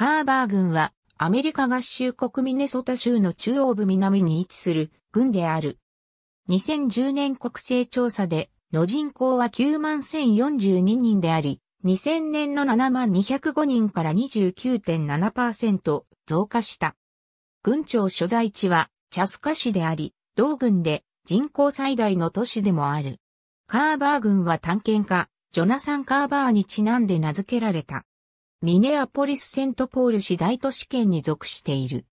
カーバー軍はアメリカ合衆国ミネソタ州の中央部南に位置する軍である。2010年国勢調査での人口は9万1042人であり、2000年の7万205人から29.7%増加した。郡庁所在地はチャスカ市であり、同軍で人口最大の都市でもある。カーバー軍は探検家、ジョナサン・カーバーにちなんで名付けられた。ミネアポリス・セントポール市大都市圏に属している。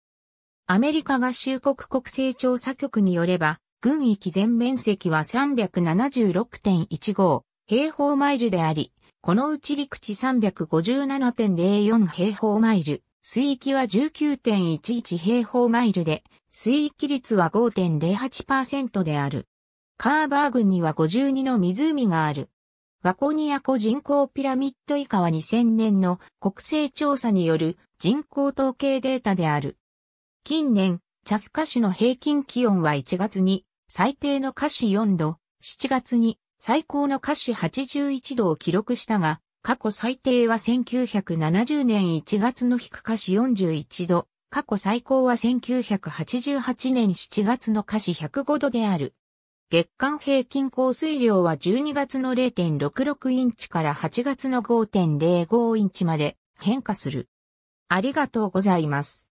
アメリカ合衆国国勢調査局によれば、軍域全面積は376.15平方マイルであり、このうち陸地357.04平方マイル、水域は19.11平方マイルで、水域率は5.08%である。カーバー郡には52の湖がある。ワコニア湖人口ピラミッド以下は2000年の国勢調査による人口統計データである。近年、チャスカ市の平均気温は1月に最低の華氏4度、7月に最高の華氏81度を記録したが、過去最低は1970年1月の低華氏41度、過去最高は1988年7月の華氏105度である。月間平均降水量は12月の0.66インチから8月の5.05インチまで変化する。ありがとうございます。